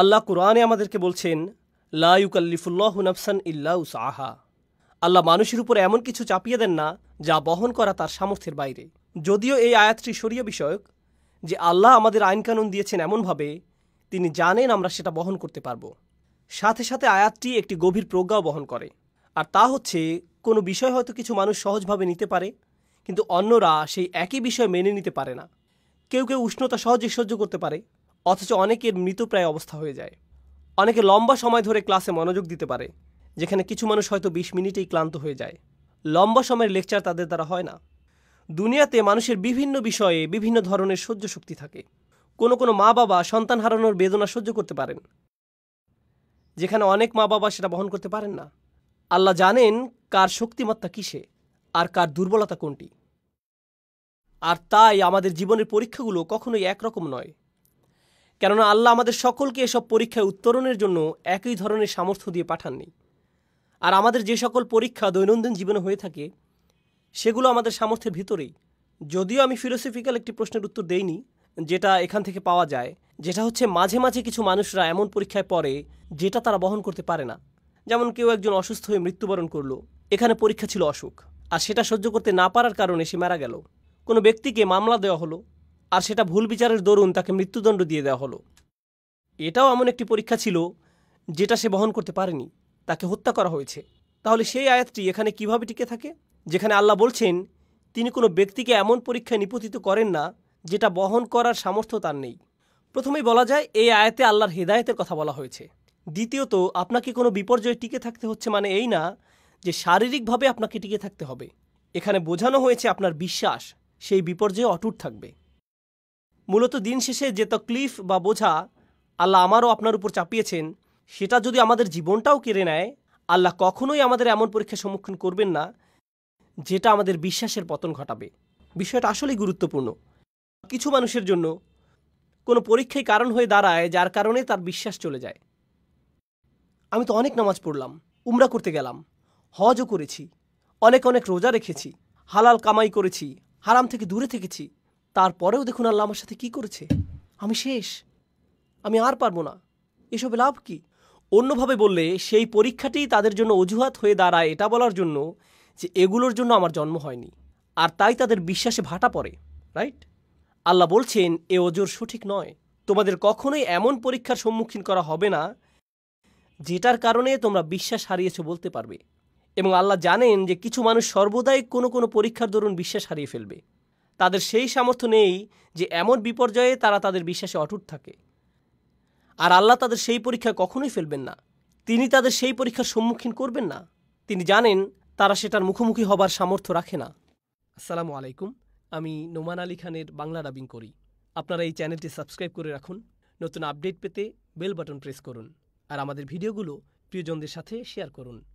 আল্লাহ কোরআনে আমাদেরকে বলছেন লাউকাল্লিফুল্লাহ নফসান ইল্লা আহা আল্লাহ মানুষের উপর এমন কিছু চাপিয়ে দেন না যা বহন করা তার সামর্থ্যের বাইরে যদিও এই আয়াতটি সরিয়ে বিষয়ক যে আল্লাহ আমাদের আইনকানুন দিয়েছেন এমনভাবে তিনি জানেন আমরা সেটা বহন করতে পারব সাথে সাথে আয়াতটি একটি গভীর প্রজ্ঞাও বহন করে আর তা হচ্ছে কোনো বিষয় হয়তো কিছু মানুষ সহজভাবে নিতে পারে কিন্তু অন্যরা সেই একই বিষয় মেনে নিতে পারে না কেউ কেউ উষ্ণতা সহজে সহ্য করতে পারে অথচ অনেকের মৃতপ্রায় অবস্থা হয়ে যায় অনেকে লম্বা সময় ধরে ক্লাসে মনোযোগ দিতে পারে যেখানে কিছু মানুষ হয়তো বিশ মিনিটেই ক্লান্ত হয়ে যায় লম্বা সময়ের লেকচার তাদের দ্বারা হয় না দুনিয়াতে মানুষের বিভিন্ন বিষয়ে বিভিন্ন ধরনের সহ্য শক্তি থাকে কোনো কোনো মা বাবা সন্তান হারানোর বেদনা সহ্য করতে পারেন যেখানে অনেক মা বাবা সেটা বহন করতে পারেন না আল্লাহ জানেন কার শক্তিমত্তা কিসে আর কার দুর্বলতা কোনটি আর তাই আমাদের জীবনের পরীক্ষাগুলো কখনোই একরকম নয় কেননা আল্লাহ আমাদের সকলকে এসব পরীক্ষায় উত্তরণের জন্য একই ধরনের সামর্থ্য দিয়ে পাঠাননি আর আমাদের যে সকল পরীক্ষা দৈনন্দিন জীবনে হয়ে থাকে সেগুলো আমাদের সামর্থ্যের ভিতরেই যদিও আমি ফিলোসফিক্যাল একটি প্রশ্নের উত্তর দেইনি যেটা এখান থেকে পাওয়া যায় যেটা হচ্ছে মাঝে মাঝে কিছু মানুষরা এমন পরীক্ষায় পড়ে যেটা তারা বহন করতে পারে না যেমন কেউ একজন অসুস্থ হয়ে মৃত্যুবরণ করলো এখানে পরীক্ষা ছিল অসুখ আর সেটা সহ্য করতে না পারার কারণে সে মারা গেল কোনো ব্যক্তিকে মামলা দেওয়া হলো আর সেটা ভুল বিচারের দরুন তাকে মৃত্যুদণ্ড দিয়ে দেওয়া হলো এটাও এমন একটি পরীক্ষা ছিল যেটা সে বহন করতে পারেনি তাকে হত্যা করা হয়েছে তাহলে সেই আয়াতটি এখানে কিভাবে টিকে থাকে যেখানে আল্লাহ বলছেন তিনি কোনো ব্যক্তিকে এমন পরীক্ষায় নিপতিত করেন না যেটা বহন করার সামর্থ্য তার নেই প্রথমেই বলা যায় এই আয়াতে আল্লাহর হেদায়তের কথা বলা হয়েছে দ্বিতীয়ত আপনাকে কোনো বিপর্যয়ে টিকে থাকতে হচ্ছে মানে এই না যে শারীরিকভাবে আপনাকে টিকে থাকতে হবে এখানে বোঝানো হয়েছে আপনার বিশ্বাস সেই বিপর্যয়ে অটুট থাকবে মূলত দিন শেষে যে তকলিফ বা বোঝা আল্লাহ আমারও আপনার উপর চাপিয়েছেন সেটা যদি আমাদের জীবনটাও কেড়ে নেয় আল্লাহ কখনোই আমাদের এমন পরীক্ষার সম্মুখীন করবেন না যেটা আমাদের বিশ্বাসের পতন ঘটাবে বিষয়টা আসলেই গুরুত্বপূর্ণ কিছু মানুষের জন্য কোনো পরীক্ষায় কারণ হয়ে দাঁড়ায় যার কারণে তার বিশ্বাস চলে যায় আমি তো অনেক নামাজ পড়লাম উমরা করতে গেলাম হজও করেছি অনেক অনেক রোজা রেখেছি হালাল কামাই করেছি হারাম থেকে দূরে থেকেছি তারপরেও দেখুন আল্লাহ আমার সাথে কি করেছে আমি শেষ আমি আর পারবো না এসবে লাভ কি অন্যভাবে বললে সেই পরীক্ষাটি তাদের জন্য অজুহাত হয়ে দাঁড়ায় এটা বলার জন্য যে এগুলোর জন্য আমার জন্ম হয়নি আর তাই তাদের বিশ্বাসে ভাটা পড়ে রাইট আল্লাহ বলছেন এ অজোর সঠিক নয় তোমাদের কখনোই এমন পরীক্ষার সম্মুখীন করা হবে না যেটার কারণে তোমরা বিশ্বাস হারিয়েছ বলতে পারবে এবং আল্লাহ জানেন যে কিছু মানুষ সর্বদাই কোনো কোনো পরীক্ষার দরুন বিশ্বাস হারিয়ে ফেলবে তাদের সেই সামর্থ্য নেই যে এমন বিপর্যয়ে তারা তাদের বিশ্বাসে অটুট থাকে আর আল্লাহ তাদের সেই পরীক্ষা কখনোই ফেলবেন না তিনি তাদের সেই পরীক্ষার সম্মুখীন করবেন না তিনি জানেন তারা সেটার মুখোমুখি হবার সামর্থ্য রাখে না আসসালামু আলাইকুম আমি নোমান আলী খানের বাংলা ডাবিং করি আপনারা এই চ্যানেলটি সাবস্ক্রাইব করে রাখুন নতুন আপডেট পেতে বেল বাটন প্রেস করুন আর আমাদের ভিডিওগুলো প্রিয়জনদের সাথে শেয়ার করুন